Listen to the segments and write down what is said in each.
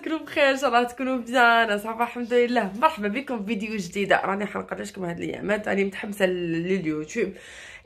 تكونوا بخير ان شاء الله تكونوا بيان صافا الحمد لله مرحبا بكم في فيديو جديده راني حنقرا لكم هاد الايامات راني متحمسه لليوتيوب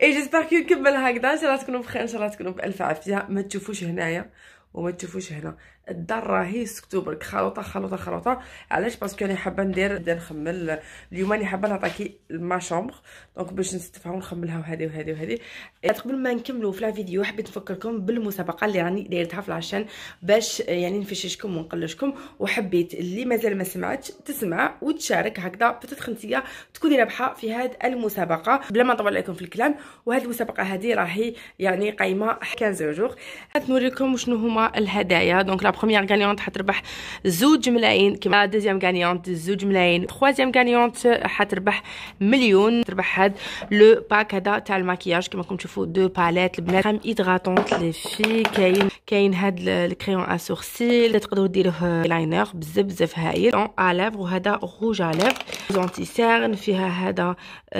اي جيسبر كي نكمل هكذا ان شاء الله تكونوا بخير ان شاء الله تكونوا بالف عافيه ما تشوفوش هنايا وما تشوفوش هنا الدار راهي سكتو برك خلوطه خلوطه خلوطه علاش باسكو انا حابه ندير نبدا نخمل اليوم انا حابه نعطيكي ما شومبر دونك باش نستفها ونخملها وهذه وهذه وهذه إيه، قبل ما نكملوا في الفيديو حبيت نفكركم بالمسابقه اللي راني يعني دايرتها في العشان باش آه، يعني نفششكم ونقلشكم وحبيت اللي مازال ما سمعتش تسمع وتشارك هكذا بتتخ خمسية تكوني رابحه في هذه المسابقه بلا ما نطول عليكم في الكلام وهذه المسابقه هذه راهي يعني قايمه 15 جوغ غنوريكم شنو هما الهدايا دونك بروميير غانيونت حتربح زوج ملايين كيما دوزيام غانيونت زوج ملايين تخوازيام غانيونت حتربح مليون تربح هاد لو باك هذا تاع الماكياج كيما راكم تشوفوا دو باليت البنات خام ايدغاتونت لي في كاين كاين هاد الكريون ا سورسيل تقدروا ديروه لاينر بزاف بزاف هايل اون ا لافغ وهذا روج ا لافغ زونتي سيرن فيها هذا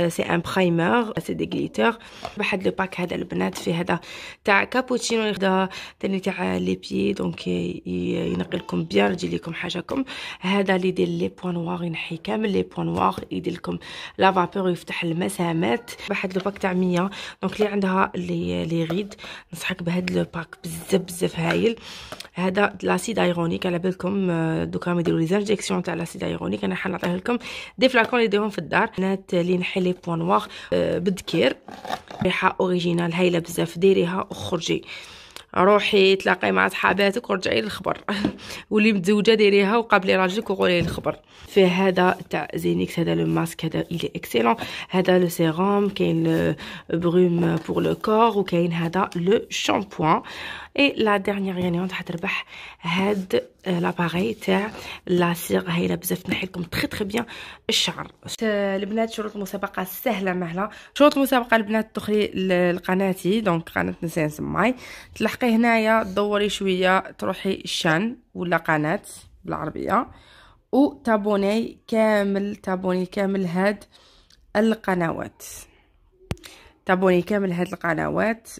سي ان برايمر سي دي غليتر واحد لو باك هذا البنات في هذا تاع كابوتشينو هذا ثاني تاع لي بيي دونك ينقي لكم بيان يجي لكم حاجهكم هذا اللي يدير لي بوان نوار ينحي كامل لي بوان نوار يدير لكم لا فابور يفتح المسامات واحد لو باك تاع 100 دونك اللي عندها لي لي غيد نصحك بهذا لو باك بزاف بزاف هايل هذا لاسيد ايرونيك على بالكم آه، دوكا ما يديروا لي انجيكسيون تاع لاسيد ايرونيك انا حنعطيه لكم دي فلاكون اللي ديرهم في الدار بنات اللي لي بوان نوار آه، بالذكير ريحه اوريجينال هايله بزاف ديريها وخرجي روحي تلاقي مع صحاباتك ورجعي للخبر واللي متزوجه ديريها وقابلي راجلك وقولي الخبر في هذا تاع زينيكس هذا لو ماسك هذا الي اكسلون هذا لو سيروم كاين بروم بور لو كور وكاين هذا لو شامبوان اي لا ديرنيير راح حتربح هاد لاباري تاع لاصيغ هايله بزاف تنحي لكم تري تري بيان الشعر البنات شروط المسابقه سهله مهله شروط المسابقه البنات تدخلي لقناتي دونك قناه نسان سماي تلحقي كتلقي هنايا دوري شويه تروحي الشان ولا قناه بالعربيه وتابوني كامل تابوني كامل هاد القنوات تابوني كامل هاد القنوات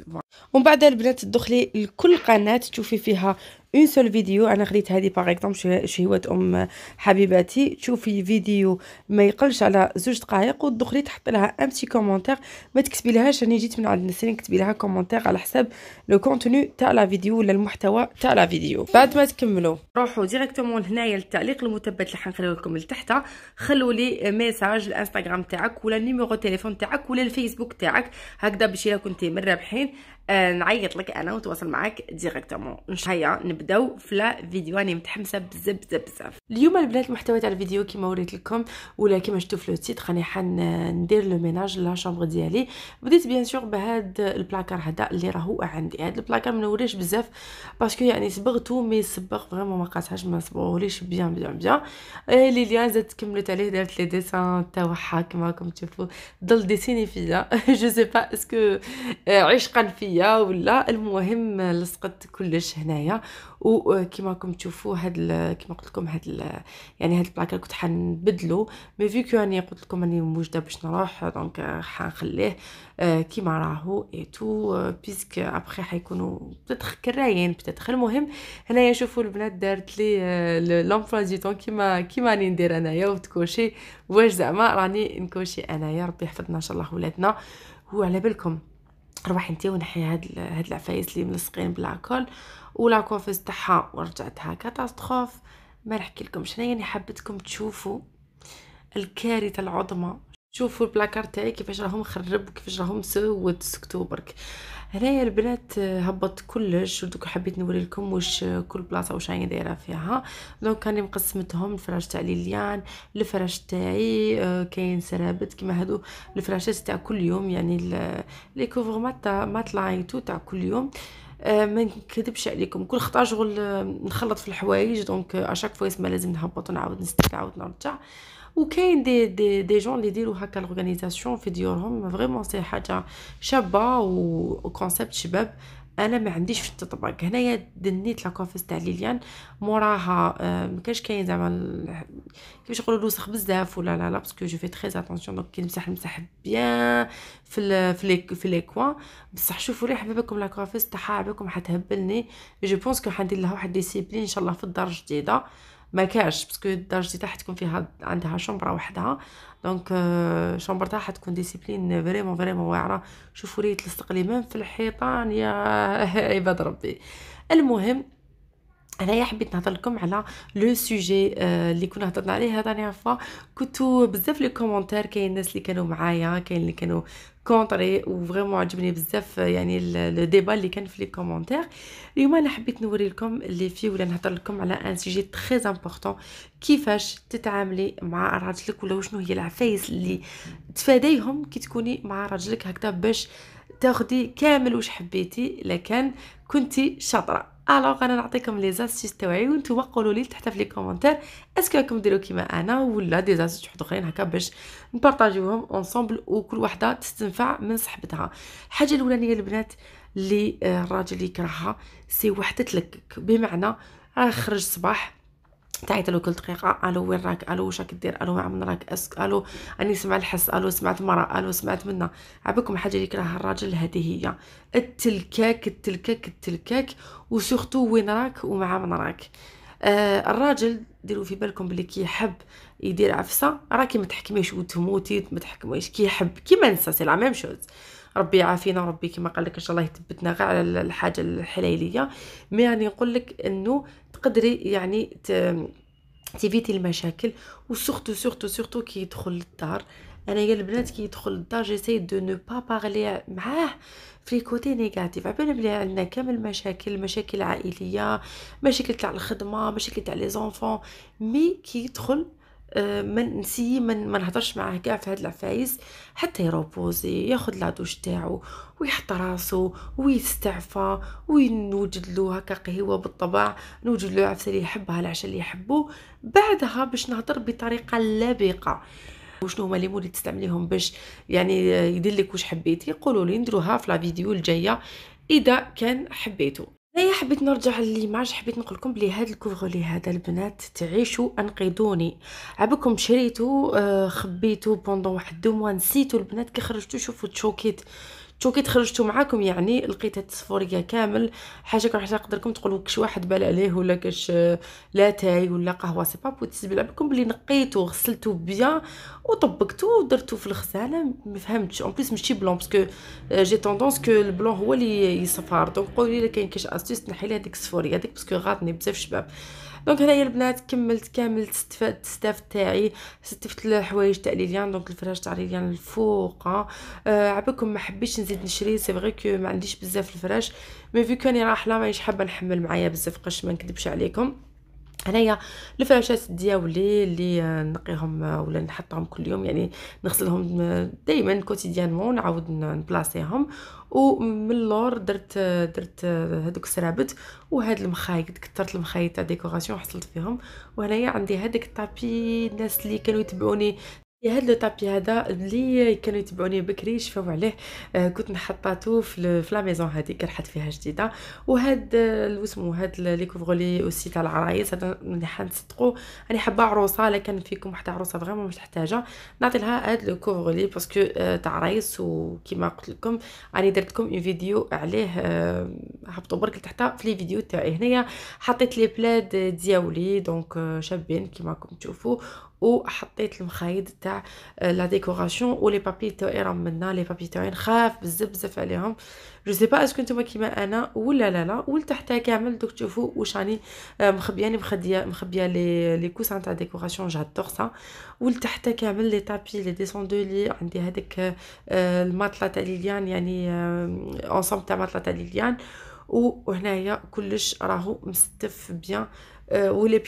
ومن بعد البنات تدخلي لكل قناه تشوفي فيها اون سول فيديو انا خديت هذه باغ اكزومبل شهوه ام حبيباتي تشوفي فيديو ما يقلش على زوج دقائق وتدخلي تحطي لها ان بتي كومونتير ما تكتبي لهاش راني جيت من عند نسرين كتبي لها كومونتير على حساب لو كونتوني تاع لا فيديو ولا المحتوى تاع لا فيديو بعد ما تكملوا روحوا ديريكتومون لهنايا للتعليق المثبت اللي حنخليه لكم لتحت خلوا لي ميساج الانستغرام تاعك ولا النيميرو تيليفون تاعك ولا الفيسبوك تاعك هكذا باش الا كنتي من رابحين نعيط لك انا ونتواصل معاك ديريكتومون هيا نبداو في لا فيديو راني متحمسه بزاف بزاف بزاف اليوم البنات المحتوى تاع الفيديو كيما وريت لكم ولا كيما شفتوا في لو تيت راني ندير لو ميناج لا شامبر ديالي بديت بيان سور بهاد البلاكار هذا اللي راهو عندي هاد البلاكار ما نوريش بزاف باسكو يعني صبغتو مي صبغ فريمون ما قاتهاش ما صبغوليش بيان بيان بيان آه ليليان زادت كملت عليه دارت لي ديسان تاعها كيما راكم تشوفوا ضل ديسيني فيا جو سي با اسكو آه، عشقا فيا شويه ولا المهم لصقت كلش هنايا وكما راكم تشوفوا هاد كما قلت لكم هاد يعني هاد البلاكار كنت حنبدلو مي كو راني قلت لكم راني موجده باش نروح دونك حنخليه آه، كيما راهو اي تو بيسك ابخي حيكونوا بتدخ كرايين بتدخ المهم هنايا شوفوا البنات دارت لي آه، لومبلوا دي كيما كيما راني ندير انايا وتكوشي واش زعما راني نكوشي انايا ربي يحفظنا ان شاء الله ولادنا وعلى بالكم ربح انت ونحي هاد هاد العفايس اللي ملصقين بلاكول ولا كونفيز تاعها ورجعتها كاتاستروف ما نحكي لكم شنو يعني حبيتكم تشوفوا الكارثه العظمى شوفوا البلاكار تاعي كيفاش راهم خرب وكيفاش راهم سود سكتوبرك هنايا البنات هبط كلش ودوك حبيت نوري لكم واش كل بلاصه واش راني دايره فيها دونك راني مقسمتهم الفراش تاع ليليان الفراش تاعي آه، كاين سرابت كيما هادو الفراشات تاع كل يوم يعني لي كوفر مات مات تو تاع كل يوم آه ما نكذبش عليكم كل خطا شغل آه، نخلط في الحوايج دونك اشاك فوا ما لازم نهبط نعاود نستك عاود نرجع وكاين دي دي دي جون اللي يديروا هكا لورغانيزاسيون في ديورهم فريمون سي حاجه شابه وكونسيبت شباب انا ما عنديش في التطبيق هنايا دنيت لا كوفيس تاع ليليان موراها آه، ما كانش كاين زعما كيفاش نقولوا لوسخ بزاف ولا لا لا باسكو جو في تري اتونسيون دونك كي نمسح نمسح بيان في الـ في لي في لي كوان بصح شوفوا لي حبابكم لا كوفيس تاعها عباكم حتهبلني جو بونس كو حندير لها واحد ديسيبلين ان شاء الله في الدار الجديده ما كاش باسكو الدرج تاعها تكون فيها عندها شومبرا وحدها دونك آه، شومبر تاعها تكون ديسيبلين فريمون فريمون واعره شوفوا ريت ميم في الحيطان يا عباد ربي المهم انايا حبيت نهضر لكم على لو سوجي آه، اللي كنا هضرنا عليه هذا فوا كنتو بزاف لي كومونتير كاين الناس اللي كانوا معايا كاين اللي كانوا كونطري وفريمون عجبني بزاف يعني لو ديبا اللي كان في لي كومونتير اليوم انا حبيت نوري لكم اللي فيه ولا نهضر لكم على ان سيجي تري امبورطون كيفاش تتعاملي مع راجلك ولا شنو هي العفايس اللي تفاديهم كي تكوني مع راجلك هكذا باش تاخدي كامل واش حبيتي لكن كنتي شاطره الوغ انا نعطيكم لي زاستيس تاوعي وانتم قولوا لي تحت في لي كومونتير اسكو راكم ديروا كيما انا ولا دي زاستيس واحد اخرين هكا باش نبارطاجيوهم اونصومبل وكل وحده تستنفع من صحبتها الحاجه الاولانيه البنات اللي الراجل يكرهها سي وحده لكك بمعنى راه خرج صباح تعيط له كل دقيقة الو وين راك الو واش راك دير الو عمن راك اسك الو راني سمع الحس الو سمعت مرا الو سمعت منا عبيكم حاجة اللي يكرهها الراجل هذه هي التلكاك التلكاك التلكاك وسورتو وين راك ومع من راك آه الراجل ديروا في بالكم بلي كي يحب يدير عفسه راكي ما تحكميش وتموتي ما تحكميش كي يحب كيما نسى سي لا ميم شوز ربي يعافينا وربي كما قال لك ان شاء الله يثبتنا غير على الحاجه الحليليه مي راني يعني نقول لك انه تقدري يعني تيفيتي المشاكل وسورتو سورتو سورتو كي يدخل للدار انايا البنات كي يدخل للدار جيساي دو نو با بارلي معاه في كوتي نيجاتيف عبالنا بلي عندنا كامل مشاكل مشاكل عائليه مشاكل تاع الخدمه مشاكل تاع لي زونفون مي كي يدخل ما نسيه ما نهضرش معاه كاع في هاد العفايس حتى يروبوزي ياخذ لادوش تاعو ويحط راسو ويستعفى ونوجد له هكا قهوه بالطبع نوجد له عفسه اللي يحبها العشاء اللي يحبو بعدها باش نهضر بطريقه لبقه وشنو هما لي اللي تستعمليهم باش يعني يدير لك واش حبيتي قولوا لي نديروها في لا فيديو الجايه اذا كان حبيتو هيا حبيت نرجع معاش حبيت نقول لكم بلي هاد الكوفغولي هذا البنات تعيشوا انقذوني عبكم شريتو آه، خبيتو بوندون واحد دو موا نسيتو البنات كي خرجتو شوفو تشوكيت تو كي تخرجتو معاكم يعني لقيت هاد الصفوريه كامل حاجه كنروح نقدركم تقولوا كش واحد بال عليه ولا كش لاتاي ولا قهوه سي با بو تسبل بلي نقيتو غسلتو بيان وطبقتو ودرتو في الخزانه ما فهمتش اون بليس ماشي بلون باسكو جي طوندونس كو البلون هو اللي يصفر دونك قولي لي كاين كاش استيس نحي لي هذيك الصفوريه هذيك باسكو غاطني بزاف شباب دونك هنايا البنات كملت كامل تستفدت ستاف تاعي استفدت الحوايج تاع ليليان دونك الفراش تاع ليليان الفوق آه. آه عباكم ما حبيتش نزيد نشري سي فغي كو ما عنديش بزاف الفراش مي كاني راح راحله مانيش حابه نحمل معايا بزاف قش ما نكذبش عليكم هنايا الفراشات دياولي اللي آه، نقيهم آه، ولا نحطهم كل يوم يعني نغسلهم آه، دائما كوتيديانمون نعاود نبلاصيهم ومن اللور درت درت هذوك السرابط وهاد المخايط كثرت المخايط تاع ديكوراسيون حصلت فيهم وهنايا عندي هذاك الطابي الناس اللي كانوا يتبعوني هاد لو طابي هذا اللي كانوا يتبعوني بكري شفاو عليه آه، كنت نحطاتو في في لا ميزون هذيك رحت فيها جديده وهاد واسمو هاد لي كوفغولي اوسي تاع العرايس هذا اللي حنصدقوا راني حابه عروسه لكن فيكم حتى عروسه فريمون مش تحتاجها نعطي لها هاد لو كوفغولي باسكو آه، تاع عرايس وكيما قلت لكم راني درت لكم اون فيديو عليه هبطوا آه، برك لتحت في لي فيديو تاعي هنايا حطيت لي بلاد دياولي دونك شابين كيما راكم تشوفوا وحطيت المخايد تاع لا ديكوراسيون ولي بابي تاعي راهم منا لي بابي تاعي نخاف بزاف بزاف عليهم جو سي با اسكو نتوما كيما انا ولا لا لا ولتحت كامل دوك تشوفوا واش راني آه، مخبياني يعني مخديه مخبيه لي لي كوسان تاع ديكوراسيون جادور سا ولتحت كامل لي تابي لي ديسون دو لي عندي هذاك آه، الماطلا تاع ليليان يعني اونصوم آه، تاع ماطلا تاع ليليان وهنايا كلش راهو مستف بيان ولي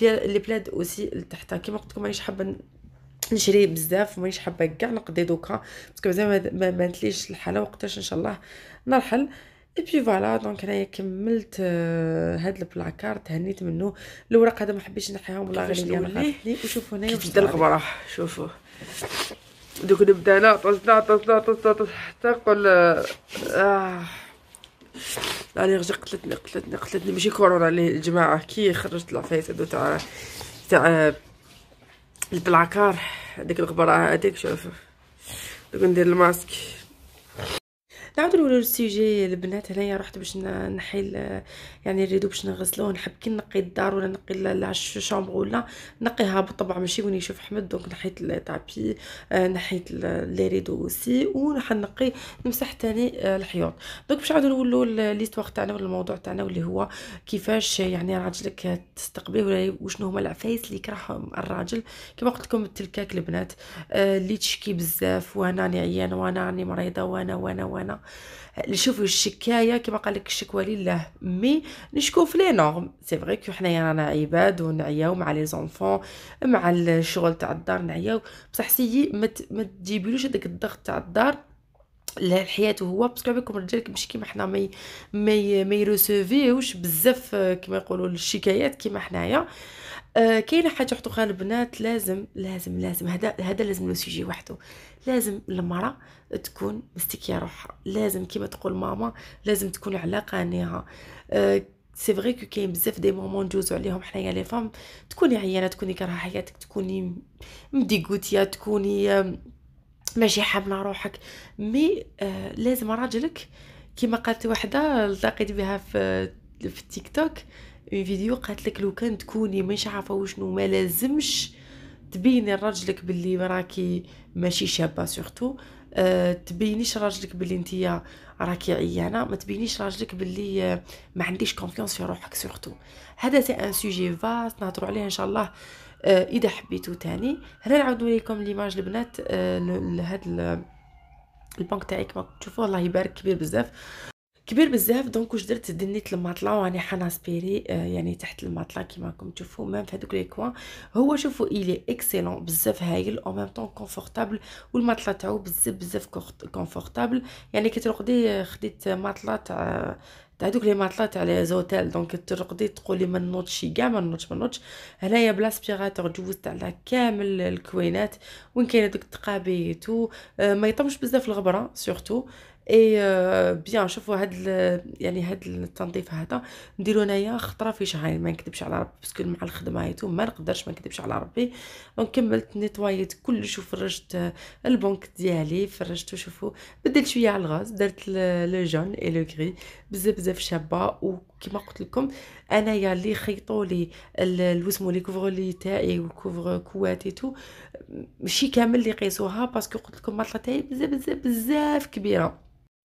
بلاد اوسي لتحتها كيما قلت لكم مانيش حابه نشري بزاف ومانيش حابه كاع نقضي دوكا باسكو مازال ما بانتليش الحاله وقتاش ان شاء الله نرحل اي بي فوالا دونك انايا كملت هاد البلاكار تهنيت منه الوراق هذا ما حبيتش نحيهم ولا غير لي وشوفوا هنايا جدا القبره شوفوا دوك نبدا انا طزنا طزنا طزنا حتى قول آه. الاليرجي قتلتني قتلتني قتلتني ماشي كورونا اللي الجماعه كي خرجت العفايس هادو تاع تاع البلاكار هاديك الغبره هاديك شوف دوك ندير الماسك نعاودوا السيجي البنات هنايا رحت باش نحي يعني الريدو باش نغسلوه نحب كي نقي الدار ولا نقي الشامبر ولا نقيها بالطبع ماشي وين يشوف حمد دونك نحيت الطابي آه، نحيت لي ريدو اوسي نقي نمسح تاني آه، الحيوط دونك باش نعاودوا نولوا ليستوار تاعنا ولا الموضوع تاعنا واللي هو كيفاش يعني راجلك تستقبليه ولا وشنو هما العفايس اللي كرههم الراجل كما قلت لكم التلكاك البنات اللي آه، تشكي بزاف وانا راني عيان وانا راني مريضه وانا وانا وانا نشوفوا الشكايه كما قال لك الشكوى لله مي نشكو في لي نورم سي فري كو حنايا رانا عباد ونعياو مع لي زونفون مع الشغل تاع الدار نعياو بصح سيي ما تجيبلوش هذاك الضغط تاع الدار الحياه هو باسكو عليكم الرجال ماشي كيما حنا ما ما يروسيفيوش بزاف كيما يقولوا الشكايات كيما حنايا آه، كاينه حاجه اخرى البنات لازم لازم لازم هذا هذا لازم لو سيجي وحده لازم المراه تكون مستكيه روحها لازم كيما تقول ماما لازم تكون على قانعه سي فري كو كاين بزاف دي مومون ندوزو عليهم حنايا لي فام تكوني عيانه تكوني كارهه حياتك تكوني مديكوتيا تكوني ماشي حامله روحك مي آه، لازم راجلك كيما قالت وحده التقيت بها في في التيك توك اون فيديو قالت لك لو كان تكوني مش عارفه وشنو ما لازمش تبيني لراجلك باللي راكي ماشي شابه سورتو أه، تبينيش راجلك باللي انتيا راكي عيانه ما تبينيش راجلك باللي ما عنديش كونفيونس في روحك سورتو هذا سي ان سوجي فاس نهضروا عليه ان شاء الله أه، اذا حبيتو تاني هنا نعاود لكم ليماج البنات أه لهاد البنك تاعي كما تشوفوا الله يبارك كبير بزاف كبير بزاف دونك واش درت دنيت الماطله واني حناسبيري آه يعني تحت الماطله كيما راكم تشوفوا ميم في هذوك لي كوان هو شوفوا الي اكسلون بزاف هايل او ميم طون كونفورتابل والماطلا تاعو بزاف بزاف كونفورتابل يعني كي ترقدي آه، خديت ماطله تاع تاع دوك لي ماطلا تاع لي زوتيل دونك ترقدي تقولي ما نوتشي كاع ما نوتش ما نوتش هنايا بلاسبيراتور جوزت على كامل الكوينات وين كاينه دوك التقابيت وما آه، يطمش بزاف الغبره سورتو اي آه، بيان شوفوا هاد يعني هاد التنظيف هذا نديرو انايا خطره في شهرين ما نكذبش على ربي باسكو مع الخدمه هايتو ما نقدرش ما نكذبش على ربي دونك كملت نيطوايت كلش وفرجت البنك ديالي فرجت وشوفوا بدلت شويه على الغاز درت لو جون اي لو غري بزاف بزاف شابه وكما قلت لكم انايا اللي خيطوا لي الوسمو لي لي تاعي والكوفر كواتي تو ماشي كامل اللي قيسوها باسكو قلت لكم مطله تاعي بزاف بزاف بزاف كبيره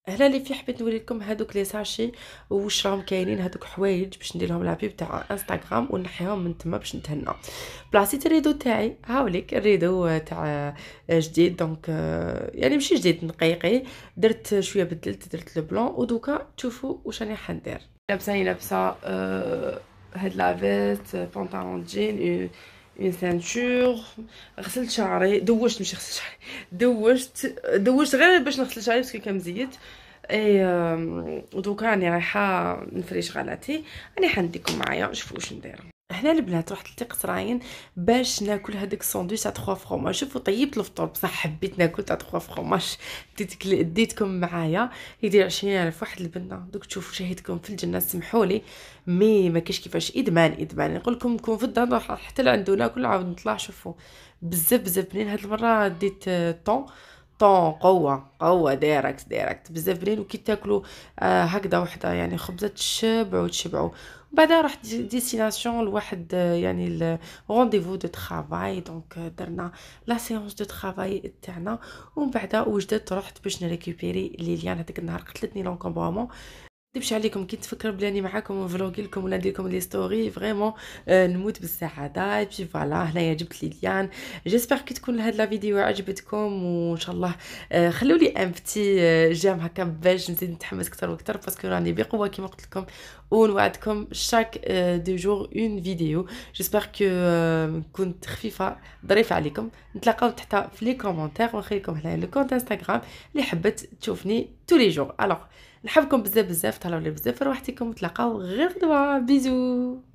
هنا اللي في حبيت نوريكم هذوك لي ساشي واش راهم كاينين هذوك حوايج باش ندير لهم لابيب تاع انستغرام ونحيهم من تما باش نتهنى بلاصيت الريدو تاعي هاوليك الريدو تاع جديد دونك آه، يعني ماشي جديد نقيقي درت شويه بدلت درت لو بلون ودوكا تشوفوا واش راني حندير لابسه لابسه آه، هاد لافيت آه، بونطالون جين اون سانتور غسلت شعري دوشت ماشي غسلت شعري دوشت دوشت غير باش نغسل شعري باسكو كان مزيد اي ودوكا راني رايحه نفريش غلاتي راني حنديكم معايا شوفوا واش ندير هنا البنات رحت لتي قصراين باش ناكل هذاك الساندويتش تاع 3 فرماج شوفوا طيبت الفطور بصح حبيت ناكل تاع 3 فرماج ديتك ديتكم معايا يدير 20000 واحد البنه دوك تشوفوا شهيتكم في الجنه سمحوا لي مي ما كاش كيفاش ادمان ادمان نقول لكم نكون في الدار نروح حتى لعندو ناكل عاود نطلع شوفوا بزاف بزاف بنين هاد المره ديت آه، طون طون قوه قوه دايركت دايركت بزاف بنين وكي تاكلوا آه هكذا وحده يعني خبزه تشبعوا تشبعوا بعدها رحت ديستيناسيون لواحد يعني رونديفو دو ترافاي دونك درنا لا سيونس دو ترافاي تاعنا ومن بعد وجدت رحت باش نريكوبيري ليليان هذاك النهار قتلتني لونكومبوامون نكذبش عليكم كي تفكر بلاني معاكم ونفلوغي لكم ولا ندير لكم لي ستوري فريمون آه نموت بالسعاده بي فوالا هنايا جبت لي ليان جيسبر كي تكون هاد لا فيديو عجبتكم وان شاء الله آه euh، خلوا لي ان بتي جام euh، هكا باش نزيد نتحمس اكثر واكثر باسكو راني بقوه كيما قلت لكم ونوعدكم شاك دو جور اون فيديو جيسبر كو كنت خفيفه ظريفه عليكم نتلاقاو تحت في لي كومونتير ونخلي لكم هنايا لو كونت انستغرام اللي حبت تشوفني تولي جور الوغ نحبكم بزاف بزاف تهلاو لي بزاف رواحتكم تلاقاو غير دوا بيزو